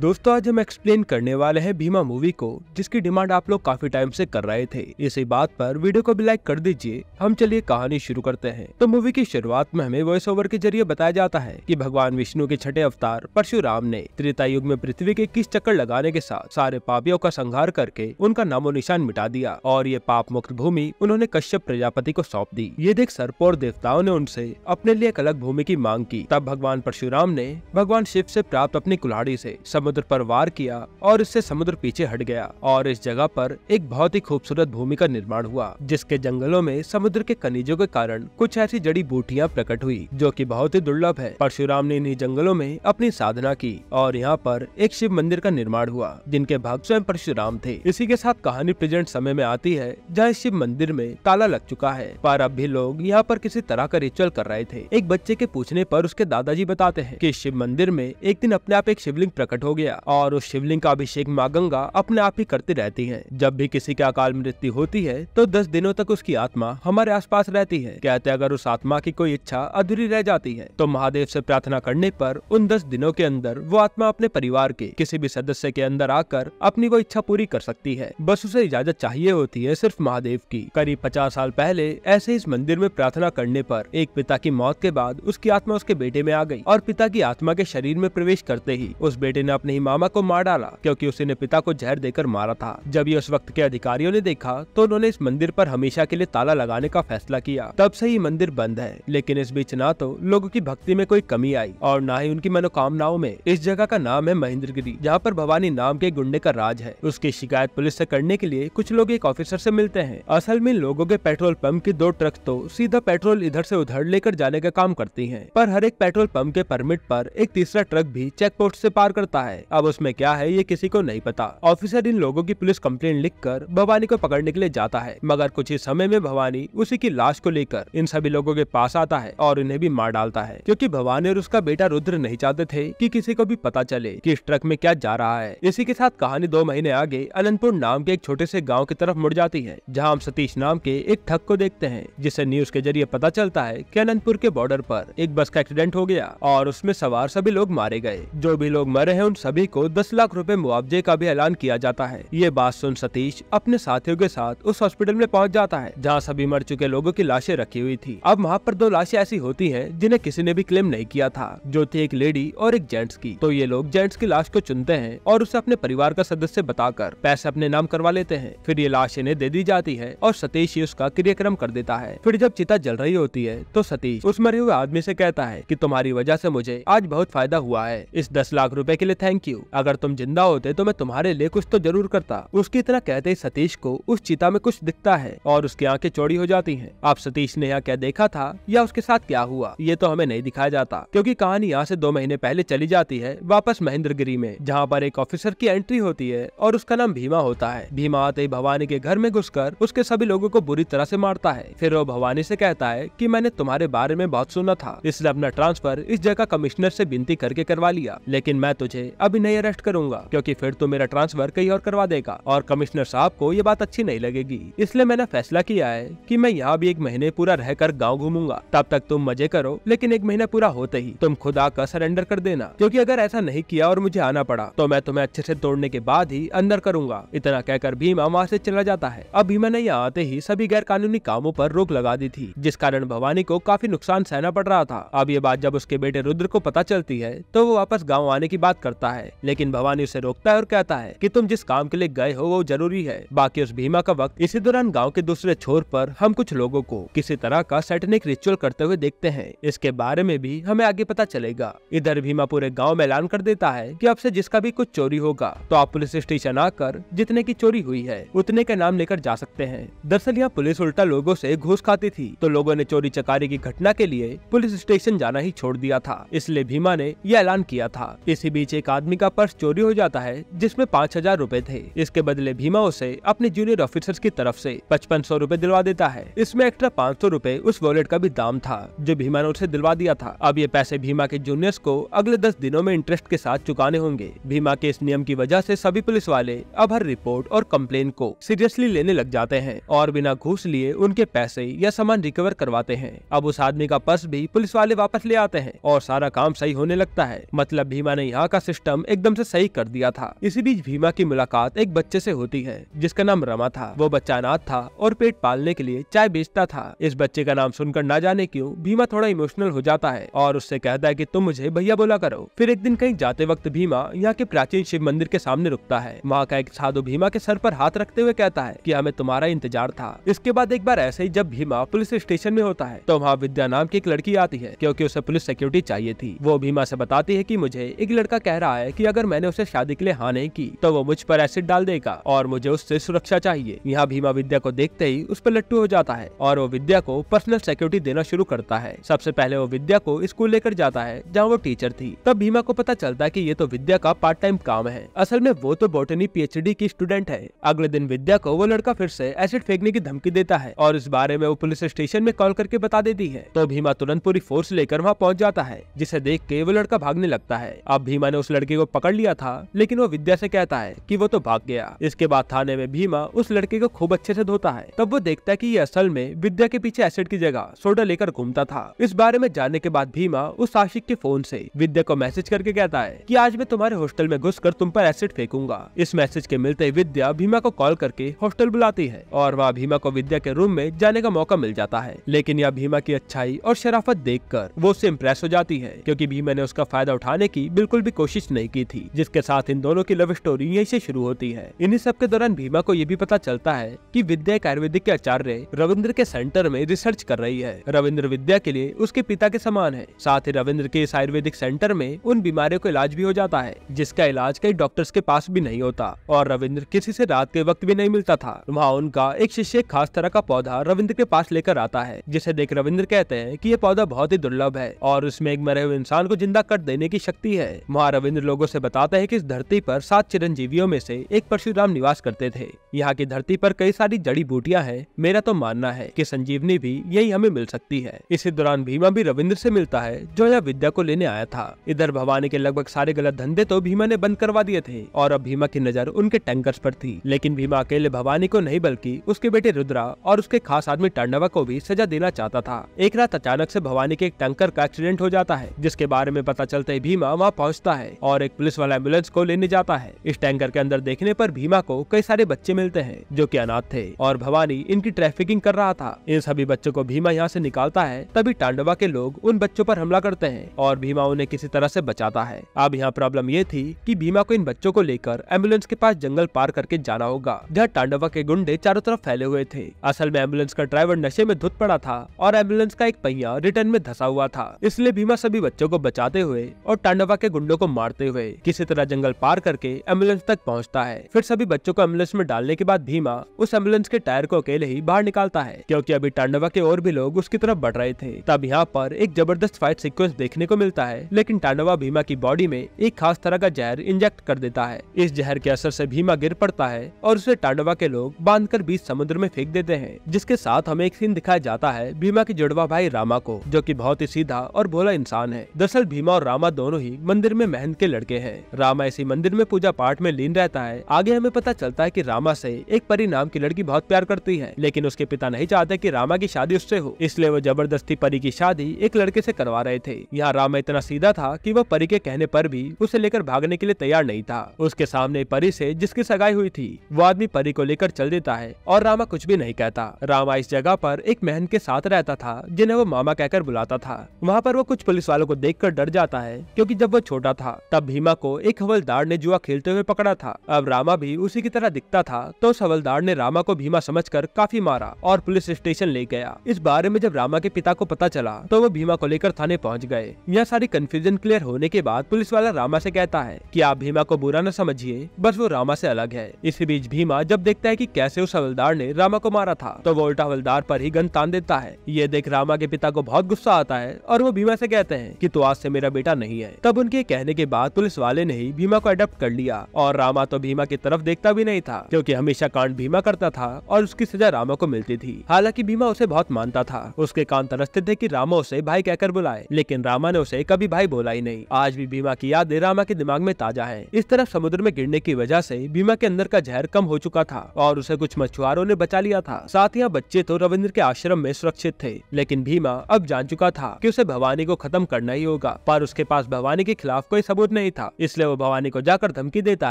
दोस्तों आज हम एक्सप्लेन करने वाले हैं भीमा मूवी को जिसकी डिमांड आप लोग काफी टाइम से कर रहे थे इसी बात पर वीडियो को भी लाइक कर दीजिए हम चलिए कहानी शुरू करते हैं तो मूवी की शुरुआत में हमें वॉइस ओवर के जरिए बताया जाता है कि भगवान विष्णु के छठे अवतार परशुराम ने त्रेता युग में पृथ्वी के किस चक्कर लगाने के साथ सारे पापियों का संहार करके उनका नामो निशान मिटा दिया और ये पाप मुक्त भूमि उन्होंने कश्यप प्रजापति को सौंप दी ये देख सर्प और देवताओं ने उनसे अपने लिए एक अलग भूमि की मांग की तब भगवान परशुराम ने भगवान शिव से प्राप्त अपनी कुल्हाड़ी से समुद्र पर वार किया और इससे समुद्र पीछे हट गया और इस जगह पर एक बहुत ही खूबसूरत भूमि का निर्माण हुआ जिसके जंगलों में समुद्र के खनिजों के कारण कुछ ऐसी जड़ी बूटियाँ प्रकट हुई जो की बहुत ही दुर्लभ है परशुराम ने इन्हीं जंगलों में अपनी साधना की और यहाँ पर एक शिव मंदिर का निर्माण हुआ जिनके भाग स्वयं परशुराम थे इसी के साथ कहानी प्रेजेंट समय में आती है जहाँ शिव मंदिर में ताला लग चुका है पर अब भी लोग यहाँ पर किसी तरह का रिचुअल कर रहे थे एक बच्चे के पूछने पर उसके दादाजी बताते हैं कि शिव मंदिर में एक दिन अपने आप एक शिवलिंग प्रकट हो गया और उस शिवलिंग का अभिषेक माँ गंगा अपने आप ही करती रहती है जब भी किसी की अकाल मृत्यु होती है तो दस दिनों तक उसकी आत्मा हमारे आस रहती है कहते अगर उस आत्मा की कोई इच्छा अधूरी रह जाती है तो महादेव ऐसी प्रार्थना करने पर उन दस दिनों के अंदर वो आत्मा अपने परिवार के किसी भी सदस्य के अंदर आकर अपनी वो इच्छा पूरी कर सकती है बस उसे इजाजत चाहिए होती है सिर्फ महादेव की करीब पचास साल पहले ऐसे इस मंदिर में प्रार्थना करने पर एक पिता की मौत के बाद उसकी आत्मा उसके बेटे में आ गई और पिता की आत्मा के शरीर में प्रवेश करते ही उस बेटे ने अपने ही मामा को मार डाला क्योंकि ने पिता को जहर देकर मारा था जब ये उस वक्त के अधिकारियों ने देखा तो उन्होंने इस मंदिर पर हमेशा के लिए ताला लगाने का फैसला किया तब से ही मंदिर बंद है लेकिन इस बीच ना तो लोगों की भक्ति में कोई कमी आई और ना ही उनकी मनोकामनाओं में इस जगह का नाम है महेंद्र जहाँ पर भवानी नाम के गुंडे का राज है उसकी शिकायत पुलिस ऐसी करने के लिए कुछ लोग एक ऑफिसर ऐसी मिलते हैं असल में लोगो के पेट्रोल पंप की दो ट्रक तो सीधा पेट्रोल इधर ऐसी उधर लेकर जाने का काम करती है पर हर एक पेट्रोल पंप के परमिट आरोप एक तीसरा ट्रक भी चेक पोस्ट ऐसी पार करता है है अब उसमें क्या है ये किसी को नहीं पता ऑफिसर इन लोगों की पुलिस कंप्लेंट लिखकर भवानी को पकड़ने के लिए जाता है मगर कुछ ही समय में भवानी उसी की लाश को लेकर इन सभी लोगों के पास आता है और इन्हें भी मार डालता है क्योंकि भवानी और उसका बेटा रुद्र नहीं चाहते थे कि किसी को भी पता चले कि इस ट्रक में क्या जा रहा है इसी के साथ कहानी दो महीने आगे अनंतपुर नाम के एक छोटे से गाँव की तरफ मुड़ जाती है जहाँ हम सतीश नाम के एक ठग को देखते हैं जिसे न्यूज के जरिए पता चलता है की अनंतपुर के बॉर्डर पर एक बस का एक्सीडेंट हो गया और उसमें सवार सभी लोग मारे गए जो भी लोग मरे हैं उन सभी को दस लाख रूपए मुआवजे का भी ऐलान किया जाता है ये बात सुन सतीश अपने साथियों के साथ उस हॉस्पिटल में पहुँच जाता है जहाँ सभी मर चुके लोगों की लाशें रखी हुई थी अब वहाँ पर दो लाशें ऐसी होती है जिन्हें किसी ने भी क्लेम नहीं किया था जो थी एक लेडी और एक जेंट्स की तो ये लोग जेंट्स की लाश को चुनते हैं और उसे अपने परिवार का सदस्य बताकर पैसे अपने नाम करवा लेते हैं फिर ये लाश इन्हें दे दी जाती है और सतीश ही उसका क्रियाक्रम कर देता है फिर जब चिता जल रही होती है तो सतीश उस मरे हुए आदमी से कहता है कि तुम्हारी वजह से मुझे आज बहुत फायदा हुआ है इस दस लाख रुपए के लिए थैंक यू अगर तुम जिंदा होते तो मैं तुम्हारे लिए कुछ तो जरूर करता उसकी तरह कहते ही सतीश को उस चिता में कुछ दिखता है और उसकी आंखें चौड़ी हो जाती है अब सतीश ने यहाँ क्या देखा था या उसके साथ क्या हुआ ये तो हमें नहीं दिखाया जाता क्यूँकी कहानी यहाँ से दो महीने पहले चली जाती है वापस महेंद्र में जहाँ पर एक ऑफिसर की एंट्री होती है और उसका नाम भीमा होता है भीमा आते ही भवानी के घर में घुस उसके सभी लोगो को बुरी तरह ऐसी मारता है फिर वो भवानी ऐसी कहता है की मैंने तुम्हारे बारे में बहुत सुना था इसलिए अपना ट्रांसफर इस जगह कमिश्नर ऐसी विनती करके करवा लिया लेकिन मैं तुझे अभी नहीं अरेस्ट करूंगा क्योंकि फिर तो मेरा ट्रांसफर कहीं और करवा देगा और कमिश्नर साहब को ये बात अच्छी नहीं लगेगी इसलिए मैंने फैसला किया है कि मैं यहाँ भी एक महीने पूरा रहकर गांव घूमूंगा तब तक तुम मजे करो लेकिन एक महीना पूरा होते ही तुम खुद आकर सरेंडर कर देना क्यूँकी अगर ऐसा नहीं किया और मुझे आना पड़ा तो मैं तुम्हें अच्छे ऐसी तोड़ने के बाद ही अंदर करूंगा इतना कहकर भीमा वहाँ ऐसी चला जाता है अब भीमा ने यहाँ आते ही सभी गैर कानूनी कामों आरोप रोक लगा दी थी जिस कारण भवानी को काफी नुकसान सहना पड़ रहा था अब ये बात जब उसके बेटे रुद्र को पता चलती है तो वो वापस गाँव आने की बात करता होता है लेकिन भवानी उसे रोकता है और कहता है कि तुम जिस काम के लिए गए हो वो जरूरी है बाकी उस भीमा का वक्त इसी दौरान गांव के दूसरे छोर पर हम कुछ लोगों को किसी तरह का सैटनिक रिचुअल करते हुए देखते हैं इसके बारे में भी हमें आगे पता चलेगा इधर भीमा पूरे गाँव में ऐलान कर देता है की अब ऐसी जिसका भी कुछ चोरी होगा तो आप पुलिस स्टेशन आकर जितने की चोरी हुई है उतने का नाम लेकर जा सकते हैं दरअसल यहाँ पुलिस उल्टा लोगो ऐसी घूस खाती थी तो लोगो ने चोरी चकारी की घटना के लिए पुलिस स्टेशन जाना ही छोड़ दिया था इसलिए भीमा ने यह ऐलान किया था इसी बीच एक आदमी का पर्स चोरी हो जाता है जिसमे पाँच हजार रूपए थे इसके बदले भीमा उसे अपने जूनियर ऑफिसर की तरफ ऐसी पचपन सौ रूपए दिलवा देता है इसमें एक्स्ट्रा पाँच सौ रूपए उस वॉलेट का भी दाम था जो भीमा ने उसे दिलवा दिया था अब ये पैसे भीमा के जूनियर्स को अगले दस दिनों में इंटरेस्ट के साथ चुकाने होंगे भीमा के इस नियम की वजह से सभी पुलिस वाले अब हर रिपोर्ट और कम्प्लेन को सीरियसली लेने लग जाते हैं और बिना घूस लिए उनके पैसे या सामान रिकवर करवाते हैं अब उस आदमी का पर्स भी पुलिस वाले वापस ले आते हैं और सारा काम सही होने लगता है मतलब भीमा ने यहाँ का सिस्टम सिस्टम एकदम से सही कर दिया था इसी बीच भीमा की मुलाकात एक बच्चे से होती है जिसका नाम रमा था वो बच्चा अनाथ था और पेट पालने के लिए चाय बेचता था इस बच्चे का नाम सुनकर ना जाने क्यूँ भीमा थोड़ा इमोशनल हो जाता है और उससे कहता है की तुम मुझे भैया बोला करो फिर एक दिन कहीं जाते वक्त भीमा यहाँ के प्राचीन शिव मंदिर के सामने रुकता है वहाँ का एक साधु भीमा के सर पर हाथ रखते हुए कहता है की हमें तुम्हारा इंतजार था इसके बाद एक बार ऐसे ही जब भीमा पुलिस स्टेशन में होता है तो वहाँ विद्या नाम की एक लड़की आती है क्योंकि उसे पुलिस सिक्योरिटी चाहिए थी वो भीमा से बताती है कि मुझे एक लड़का कह रहा है कि अगर मैंने उसे शादी के लिए हाँ नहीं की तो वो मुझ पर एसिड डाल देगा और मुझे उससे सुरक्षा चाहिए यहाँ भीमा विद्या को देखते ही उस पर लट्टू हो जाता है और वो विद्या को पर्सनल सिक्योरिटी देना शुरू करता है सबसे पहले वो विद्या को स्कूल लेकर जाता है जहाँ वो टीचर थी तब भीमा को पता चलता है की ये तो विद्या का पार्ट टाइम काम है असल में वो तो बोटनी पी की स्टूडेंट है अगले दिन विद्या को वो लड़का फिर से एसिड फेंकने की धमकी देता है और इस बारे में वो पुलिस स्टेशन में कॉल करके बता देती है तो भीमा तुरंत पूरी फोर्स लेकर वहाँ पहुँच जाता है जिसे देख के वो लड़का भागने लगता है अब भीमा ने उस लड़के लड़के को पकड़ लिया था लेकिन वो विद्या से कहता है कि वो तो भाग गया इसके बाद थाने में भीमा उस लड़के को खूब अच्छे से धोता है तब वो देखता है कि ये असल में विद्या के पीछे एसिड की जगह सोडा लेकर घूमता था इस बारे में जानने के बाद भीमा उस आशिक के फोन से विद्या को मैसेज करके कहता है की आज मैं तुम्हारे हॉस्टल में घुस कर तुम पर एसिड फेंकूंगा इस मैसेज के मिलते ही विद्या भीमा को कॉल करके हॉस्टल बुलाती है और वहाँ भीमा को विद्या के रूम में जाने का मौका मिल जाता है लेकिन यह भीमा की अच्छाई और शराफत देख कर वो उससे इम्प्रेस हो जाती है क्यूँकी भीमा ने उसका फायदा उठाने की बिल्कुल भी कोशिश नहीं की थी जिसके साथ इन दोनों की लव स्टोरी यही से शुरू होती है इन्हीं सब के दौरान भीमा को ये भी पता चलता है कि विद्या एक आयुर्वेदिक के आचार्य रविंद्र के सेंटर में रिसर्च कर रही है रविंद्र विद्या के लिए उसके पिता के समान है साथ ही रविंद्र के इस आयुर्वेदिक सेंटर में उन बीमारियों का इलाज भी हो जाता है जिसका इलाज कई डॉक्टर्स के पास भी नहीं होता और रविंद्र किसी से रात के वक्त भी नहीं मिलता था वहाँ उनका एक शिष्य खास तरह का पौधा रविंद्र के पास लेकर आता है जिसे देख रविंद्र कहते हैं की ये पौधा बहुत ही दुर्लभ है और उसमें एक मरे हुए इंसान को जिंदा कर देने की शक्ति है वहाँ रविंद्र इंद्र लोगों से बताता है कि इस धरती पर सात चिरंजीवियों में से एक परशुराम निवास करते थे यहाँ की धरती पर कई सारी जड़ी बूटियां हैं मेरा तो मानना है कि संजीवनी भी यही हमें मिल सकती है इसी दौरान भीमा भी रविंद्र से मिलता है जो यह विद्या को लेने आया था इधर भवानी के लगभग सारे गलत धंधे तो भीमा ने बंद करवा दिए थे और अब भीमा की नजर उनके टैंकर्स पर थी लेकिन भीमा अकेले भवानी को नहीं बल्कि उसके बेटे रुद्रा और उसके खास आदमी टर्नवा को भी सजा देना चाहता था एक रात अचानक से भवानी के एक टैंकर का एक्सीडेंट हो जाता है जिसके बारे में पता चलते ही भीमा वहाँ पहुँचता है और एक पुलिस वाला एम्बुलेंस को लेने जाता है इस टैंकर के अंदर देखने पर भीमा को कई सारे बच्चे मिलते हैं जो की अनाथ थे और भवानी इनकी ट्रैफिकिंग कर रहा था इन सभी बच्चों को भीमा यहाँ से निकालता है तभी टांडवा के लोग उन बच्चों पर हमला करते हैं और भीमा उन्हें किसी तरह से बचाता है अब यहाँ प्रॉब्लम ये थी कि भीमा को इन बच्चों को लेकर एम्बुलेंस के पास जंगल पार करके जाना होगा जहाँ टांडवा के गुंडे चारों तरफ फैले हुए थे असल में एम्बुलेंस का ड्राइवर नशे में धुत पड़ा था और एम्बुलेंस का एक पहिया रिटर्न में धसा हुआ था इसलिए भीमा सभी बच्चों को बचाते हुए और टांडवा के गुंडों को मारते करते हुए किसी तरह जंगल पार करके एम्बुलेंस तक पहुंचता है फिर सभी बच्चों को एम्बुलेंस में डालने के बाद भीमा उस एम्बुलेंस के टायर को अकेले ही बाहर निकालता है क्योंकि अभी टांडवा के और भी लोग उसकी तरफ बढ़ रहे थे तब यहाँ पर एक जबरदस्त फाइट सिक्वेंस देखने को मिलता है लेकिन टांडवा भीमा की बॉडी में एक खास तरह का जहर इंजेक्ट कर देता है इस जहर के असर ऐसी भीमा गिर पड़ता है और उसे टांडवा के लोग बांध कर बीच समुद्र में फेंक देते हैं जिसके साथ हमें एक सीन दिखाया जाता है भीमा की जुड़वा भाई रामा को जो की बहुत ही सीधा और भोला इंसान है दरअसल भीमा और रामा दोनों ही मंदिर में मेहनत के लड़के हैं रामा इसी मंदिर में पूजा पाठ में लीन रहता है आगे हमें पता चलता है की रामा से एक परी नाम की लड़की बहुत प्यार करती है लेकिन उसके पिता नहीं चाहते की रामा की शादी उससे हो इसलिए वो जबरदस्ती परी की शादी एक लड़के से करवा रहे थे यहाँ रामा इतना सीधा था की वो परी के कहने पर भी उसे लेकर भागने के लिए तैयार नहीं था उसके सामने परी से जिसकी सगाई हुई थी वो आदमी परी को लेकर चल देता है और रामा कुछ भी नहीं कहता रामा इस जगह पर एक महन के साथ रहता था जिन्हें वो मामा कहकर बुलाता था वहाँ पर वो कुछ पुलिस वालों को देख कर डर जाता है क्योंकि जब वो छोटा था तब तब भीमा को एक हवलदार ने जुआ खेलते हुए पकड़ा था अब रामा भी उसी की तरह दिखता था तो उस हवलदार ने रामा को भीमा समझकर काफी मारा और पुलिस स्टेशन ले गया इस बारे में जब रामा के पिता को पता चला तो वो भीमा को लेकर थाने पहुँच गए यहाँ सारी कंफ्यूजन क्लियर होने के बाद पुलिस वाला रामा से कहता है कि आप भीमा को बुरा न समझिए बस वो रामा से अलग है इसी बीच भीमा जब देखता है कि कैसे उस हवलदार ने रामा को मारा था तो वो उल्टा हवलदार पर ही गन तान देता है ये देख रामा के पिता को बहुत गुस्सा आता है और वो भीमा से कहते हैं की तो आज से मेरा बेटा नहीं है तब उनके कहने के बाद बाद पुलिस वाले ने ही भीमा को अडोप्ट कर लिया और रामा तो भीमा की तरफ देखता भी नहीं था क्योंकि हमेशा कांड भीमा करता था और उसकी सजा रामा को मिलती थी हालांकि भीमा उसे बहुत मानता था उसके कान तरसते थे कि रामा उसे भाई कहकर बुलाए लेकिन रामा ने उसे कभी भाई बोला ही नहीं आज भी भीमा की याद रामा के दिमाग में ताजा है इस तरफ समुद्र में गिरने की वजह से भीमा के अंदर का जहर कम हो चुका था और उसे कुछ मछुआरों ने बचा लिया था साथ ही बच्चे तो रविंद्र के आश्रम में सुरक्षित थे लेकिन भीमा अब जान चुका था की उसे भवानी को खत्म करना ही होगा पर उसके पास भवानी के खिलाफ कोई सबूत नहीं था इसलिए वो भवानी को जाकर धमकी देता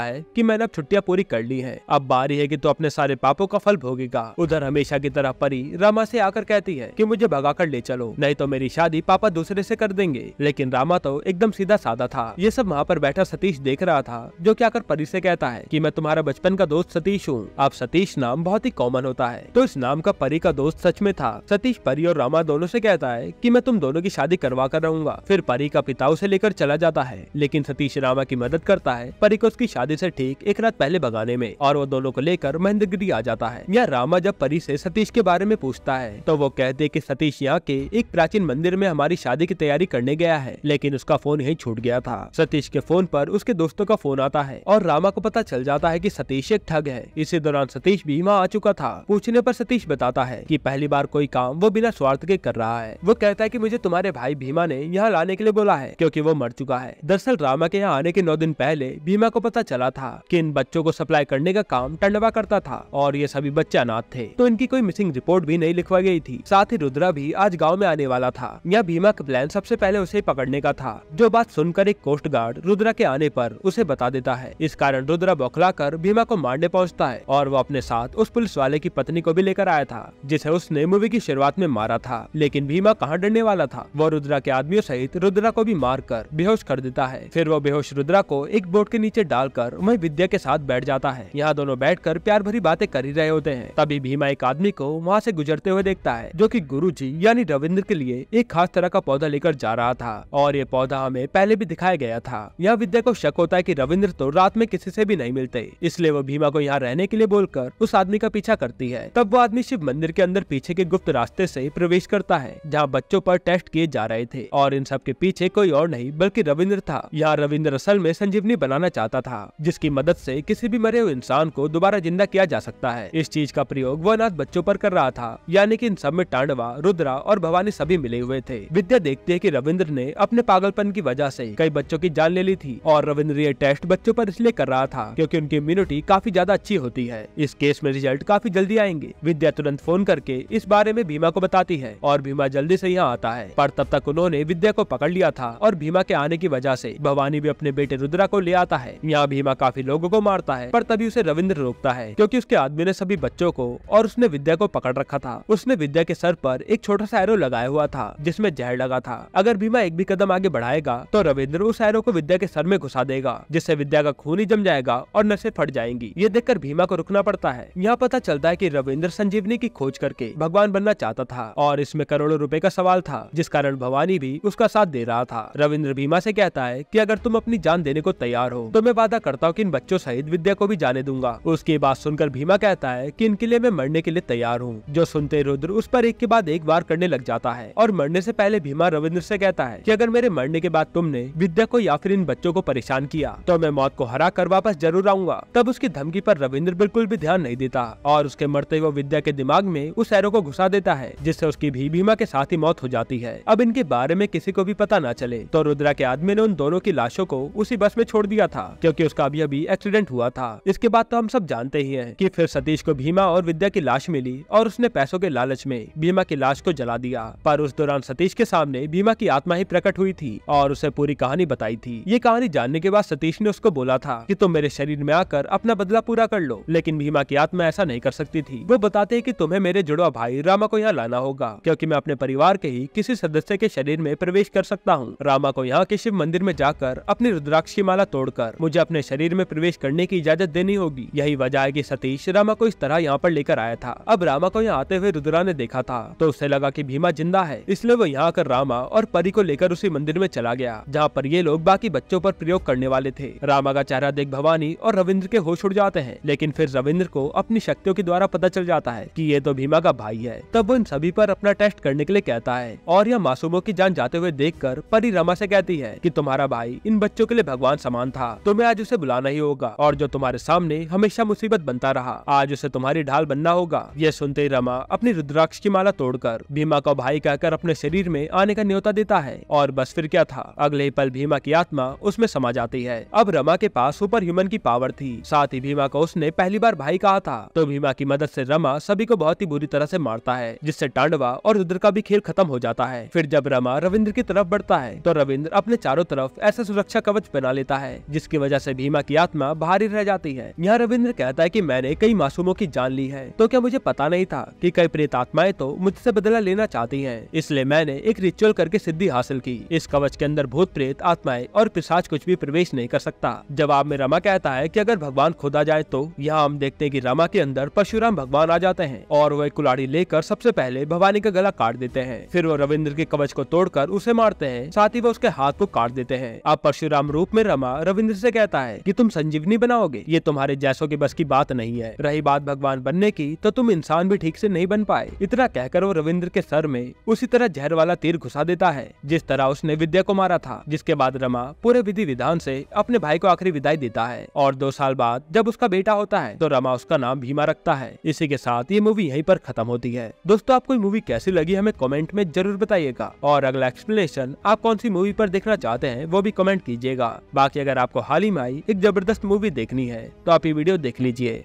है कि मैंने अब छुट्टियां पूरी कर ली हैं अब बारी है कि तू तो अपने सारे पापों का फल भोगेगा उधर हमेशा की तरह परी रामा से आकर कहती है कि मुझे कर ले चलो नहीं तो मेरी शादी पापा दूसरे से कर देंगे लेकिन रामा तो एकदम सीधा साधा था ये सब वहाँ पर बैठा सतीश देख रहा था जो क्या कर परी से कहता है की मैं तुम्हारा बचपन का दोस्त सतीश हूँ अब सतीश नाम बहुत ही कॉमन होता है तो इस नाम का परी का दोस्त सच में था सतीश परी और रामा दोनों से कहता है की मैं तुम दोनों की शादी करवा कर रहूंगा फिर परी का पिता उसे लेकर चला जाता है लेकिन सतीश रामा की मदद करता है परी को उसकी शादी से ठीक एक रात पहले भगाने में और वो दोनों को लेकर महेंद्रगिरी आ जाता है यहाँ रामा जब परी से सतीश के बारे में पूछता है तो वो कहते की सतीश यहाँ के एक प्राचीन मंदिर में हमारी शादी की तैयारी करने गया है लेकिन उसका फोन यही छूट गया था सतीश के फोन आरोप उसके दोस्तों का फोन आता है और रामा को पता चल जाता है की सतीश एक ठग है इसी दौरान सतीश भी वहाँ आ चुका था पूछने आरोप सतीश बताता है की पहली बार कोई काम वो बिना स्वार्थ के कर रहा है वो कहता है कि मुझे तुम्हारे भाई भीमा ने यहाँ लाने के लिए बोला है क्योंकि वो मर चुका है दरअसल राम मामा के यहाँ आने के नौ दिन पहले भीमा को पता चला था कि इन बच्चों को सप्लाई करने का काम टंडवा करता था और ये सभी बच्चे अनाथ थे तो इनकी कोई मिसिंग रिपोर्ट भी नहीं लिखवाई गई थी साथ ही रुद्रा भी आज गाँव में आने वाला था यह भीमा का प्लान सबसे पहले उसे पकड़ने का था जो बात सुनकर एक कोस्ट गार्ड रुद्रा के आने पर उसे बता देता है इस कारण रुद्रा बौखला कर भीमा को मारने पहुँचता है और वो अपने साथ उस पुलिस वाले की पत्नी को भी लेकर आया था जिसे उसने मूवी की शुरुआत में मारा था लेकिन भीमा कहाँ डरने वाला था वो रुद्रा के आदमियों सहित रुद्रा को भी मार कर बेहोश कर देता है फिर फिर वो बेहोश रुद्रा को एक बोट के नीचे डालकर उमय विद्या के साथ बैठ जाता है यहाँ दोनों कर प्यार भरी बातें कर ही रहे होते हैं तभी भीमा एक आदमी को वहाँ से गुजरते हुए देखता है जो कि गुरु जी यानी रविंद्र के लिए एक खास तरह का पौधा लेकर जा रहा था और ये पौधा हमें पहले भी दिखाया गया था यह विद्या को शक होता है की रविंद्र तो रात में किसी से भी नहीं मिलते इसलिए वो भीमा को यहाँ रहने के लिए बोलकर उस आदमी का पीछा करती है तब वो आदमी शिव मंदिर के अंदर पीछे के गुप्त रास्ते से प्रवेश करता है जहाँ बच्चों पर टेस्ट किए जा रहे थे और इन सब के पीछे कोई और नहीं बल्कि रविंद्र था यहाँ रविंद्र असल में संजीवनी बनाना चाहता था जिसकी मदद से किसी भी मरे हुए इंसान को दोबारा जिंदा किया जा सकता है इस चीज का प्रयोग वह अनाथ बच्चों पर कर रहा था यानी कि इन सब में टांडवा रुद्रा और भवानी सभी मिले हुए थे विद्या देखती है की रविंद्र ने अपने पागलपन की वजह ऐसी कई बच्चों की जान ले ली थी और रविंद्र ये टेस्ट बच्चों पर इसलिए कर रहा था क्योंकि उनकी इम्यूनिटी काफी ज्यादा अच्छी होती है इस केस में रिजल्ट काफी जल्दी आएंगे विद्या तुरंत फोन करके इस बारे में भीमा को बताती है और भीमा जल्दी से यहाँ आता है पर तब तक उन्होंने विद्या को पकड़ लिया था और भीमा के आने की वजह ऐसी भवानी भीमानी भी अपने बेटे रुद्रा को ले आता है यहाँ भीमा काफी लोगों को मारता है पर तभी उसे रविंद्र रोकता है क्योंकि उसके आदमी ने सभी बच्चों को और उसने विद्या को पकड़ रखा था उसने विद्या के सर पर एक छोटा सा एरो लगाया हुआ था जिसमे जहर लगा था अगर भीमा एक भी कदम आगे बढ़ाएगा तो रविंद्र उस एरो को विद्या के सर में घुसा देगा जिससे विद्या का खून ही जम जाएगा और नशे फट जाएंगी ये देखकर भीमा को रुकना पड़ता है यहाँ पता चलता है की रविंद्र संजीवनी की खोज करके भगवान बनना चाहता था और इसमें करोड़ों रूपए का सवाल था जिस कारण भवानी भी उसका साथ दे रहा था रविंद्र भीमा से कहता है की अगर तुम अपनी जान देने को तैयार हो तो मैं वादा करता हूँ की इन बच्चों सहित विद्या को भी जाने दूंगा उसकी बात सुनकर भीमा कहता है की इनके लिए मैं मरने के लिए तैयार हूँ जो सुनते रुद्र उस पर एक के बाद एक बार करने लग जाता है और मरने से पहले भीमा रविंद्र से कहता है कि अगर मेरे मरने के बाद तुमने विद्या को या फिर इन बच्चों को परेशान किया तो मैं मौत को हरा कर वापस जरूर आऊंगा तब उसकी धमकी पर रविंद्र बिल्कुल भी ध्यान नहीं देता और उसके मरते हुए विद्या के दिमाग में उस एरो को घुसा देता है जिससे उसकी भी भीमा के साथ ही मौत हो जाती है अब इनके बारे में किसी को भी पता न चले तो रुद्रा के आदमी ने उन दोनों की लाश लाशों को उसी बस में छोड़ दिया था क्योंकि उसका अभी अभी एक्सीडेंट हुआ था इसके बाद तो हम सब जानते ही हैं कि फिर सतीश को भीमा और विद्या की लाश मिली और उसने पैसों के लालच में भीमा की लाश को जला दिया पर उस दौरान सतीश के सामने भीमा की आत्मा ही प्रकट हुई थी और उसे पूरी कहानी बताई थी ये कहानी जानने के बाद सतीश ने उसको बोला था की तुम मेरे शरीर में आकर अपना बदला पूरा कर लो लेकिन भीमा की आत्मा ऐसा नहीं कर सकती थी वो बताते है की तुम्हें मेरे जुड़वा भाई रामा को यहाँ लाना होगा क्यूँकी मैं अपने परिवार के ही किसी सदस्य के शरीर में प्रवेश कर सकता हूँ रामा को यहाँ के शिव मंदिर में जाकर अपनी रुद्राक्ष की माला तोड़कर मुझे अपने शरीर में प्रवेश करने की इजाजत देनी होगी यही वजह है की सतीश रामा को इस तरह यहाँ पर लेकर आया था अब रामा को यहाँ आते हुए रुद्रा ने देखा था तो उसे लगा की भीमा जिंदा है इसलिए वो यहाँ आकर रामा और परी को लेकर उसी मंदिर में चला गया जहाँ पर ये लोग बाकी बच्चों पर प्रयोग करने वाले थे रामा का चेहरा देख भवानी और रविंद्र के होश उड़ जाते हैं लेकिन फिर रविंद्र को अपनी शक्तियों के द्वारा पता चल जाता है की ये तो भीमा का भाई है तब वो इन सभी पर अपना टेस्ट करने के लिए कहता है और यह मासूमों की जान जाते हुए देख कर परी रमा से कहती है कि तुम्हारा भाई इन बच्चों के लिए भगवान समान था तुम्हें आज उसे बुलाना ही होगा और जो तुम्हारे सामने हमेशा मुसीबत बनता रहा आज उसे तुम्हारी ढाल बनना होगा यह सुनते ही रमा अपनी रुद्राक्ष की माला तोड़कर भीमा को भाई कहकर अपने शरीर में आने का न्योता देता है और बस फिर क्या था अगले ही पल भीमा की आत्मा उसमें समा जाती है अब रमा के पास सुपर ह्यूमन की पावर थी साथ ही भीमा को उसने पहली बार भाई कहा था तो भीमा की मदद से रमा सभी को बहुत ही बुरी तरह से मारता है जिससे टांडवा और रुद्र का भी खेल खत्म हो जाता है फिर जब रमा रविंद्र की तरफ बढ़ता है तो रविंद्र अपने चारों तरफ ऐसे सुरक्षा कवच पहना लेता है जिसकी वजह से भीमा की आत्मा भारी रह जाती है यहाँ रविंद्र कहता है कि मैंने कई मासूमों की जान ली है तो क्या मुझे पता नहीं था कि कई प्रेत आत्माएं तो मुझसे बदला लेना चाहती हैं इसलिए मैंने एक रिचुअल करके सिद्धि हासिल की इस कवच के अंदर भूत प्रेत आत्माएं और पिशाच कुछ भी प्रवेश नहीं कर सकता जवाब में रमा कहता है की अगर भगवान खुद आ जाए तो यहाँ हम देखते हैं की रमा के अंदर परशुराम भगवान आ जाते हैं और वो एक कुलाड़ी लेकर सबसे पहले भवानी का गला काट देते हैं फिर वो रविंद्र के कवच को तोड़कर उसे मारते हैं साथ ही वो उसके हाथ को काट देते हैं अब परशुराम रूप में रमा रविंद्र से कहता है कि तुम संजीवनी बनाओगे ये तुम्हारे जैसो के बस की बात नहीं है रही बात भगवान बनने की तो तुम इंसान भी ठीक से नहीं बन पाए इतना कहकर वो रविंद्र के सर में उसी तरह जहर वाला तीर घुसा देता है जिस तरह उसने विद्या को मारा था जिसके बाद रमा पूरे विधि विधान से अपने भाई को आखिरी विदाई देता है और दो साल बाद जब उसका बेटा होता है तो रमा उसका नाम भीमा रखता है इसी के साथ ये मूवी यही पर खत्म होती है दोस्तों आपको मूवी कैसी लगी हमें कॉमेंट में जरूर बताइएगा और अगला एक्सप्लेनेशन आप कौन सी मूवी पर देखना चाहते हैं वो भी कमेंट कमेंट कीजिएगा बाकी अगर आपको हाल ही में आई एक जबरदस्त मूवी देखनी है तो आप ये वीडियो देख लीजिए